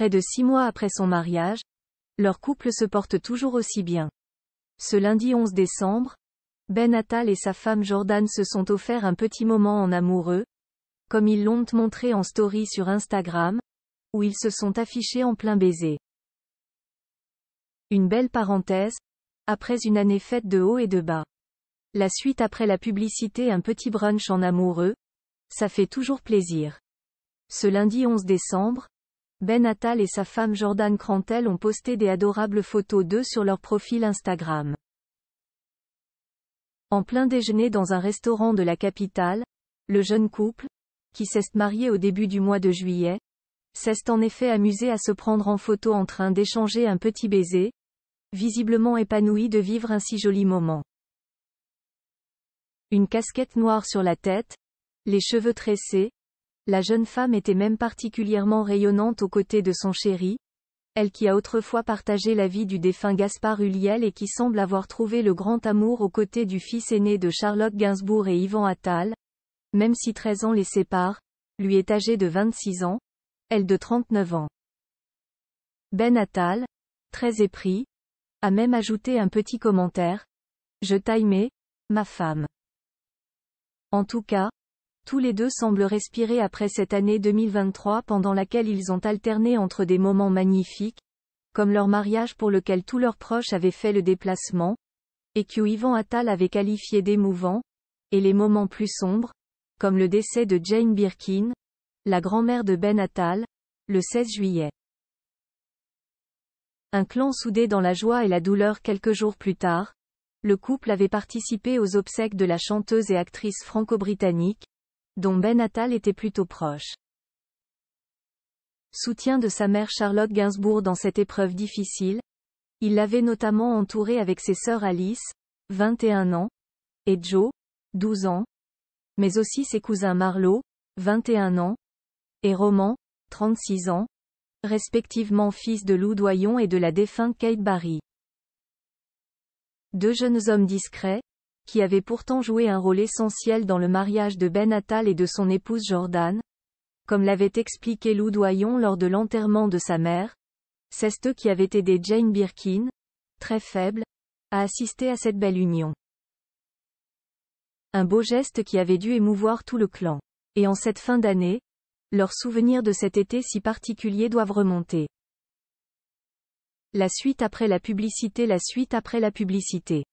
Près de six mois après son mariage, leur couple se porte toujours aussi bien. Ce lundi 11 décembre, Ben Attal et sa femme Jordan se sont offerts un petit moment en amoureux, comme ils l'ont montré en story sur Instagram, où ils se sont affichés en plein baiser. Une belle parenthèse, après une année faite de haut et de bas. La suite après la publicité un petit brunch en amoureux, ça fait toujours plaisir. Ce lundi 11 décembre, ben Attal et sa femme Jordan Crantel ont posté des adorables photos d'eux sur leur profil Instagram. En plein déjeuner dans un restaurant de la capitale, le jeune couple, qui s'est marié au début du mois de juillet, s'est en effet amusé à se prendre en photo en train d'échanger un petit baiser, visiblement épanoui de vivre un si joli moment. Une casquette noire sur la tête, les cheveux tressés, la jeune femme était même particulièrement rayonnante aux côtés de son chéri, elle qui a autrefois partagé la vie du défunt Gaspard Huliel et qui semble avoir trouvé le grand amour aux côtés du fils aîné de Charlotte Gainsbourg et Yvan Attal, même si 13 ans les séparent, lui est âgé de 26 ans, elle de 39 ans. Ben Attal, très épris, a même ajouté un petit commentaire. Je t'aimais, ma femme. En tout cas, tous les deux semblent respirer après cette année 2023 pendant laquelle ils ont alterné entre des moments magnifiques, comme leur mariage pour lequel tous leurs proches avaient fait le déplacement, et que Yvan Attal avait qualifié d'émouvant, et les moments plus sombres, comme le décès de Jane Birkin, la grand-mère de Ben Attal, le 16 juillet. Un clan soudé dans la joie et la douleur quelques jours plus tard, le couple avait participé aux obsèques de la chanteuse et actrice franco-britannique, dont Ben Attal était plutôt proche. Soutien de sa mère Charlotte Gainsbourg dans cette épreuve difficile, il l'avait notamment entourée avec ses sœurs Alice, 21 ans, et Joe, 12 ans, mais aussi ses cousins Marlowe, 21 ans, et Roman, 36 ans, respectivement fils de Lou Doyon et de la défunte Kate Barry. Deux jeunes hommes discrets, qui avait pourtant joué un rôle essentiel dans le mariage de Ben Attal et de son épouse Jordan, comme l'avait expliqué Lou Doyon lors de l'enterrement de sa mère, c'est eux qui avait aidé Jane Birkin, très faible, à assister à cette belle union. Un beau geste qui avait dû émouvoir tout le clan. Et en cette fin d'année, leurs souvenirs de cet été si particulier doivent remonter. La suite après la publicité La suite après la publicité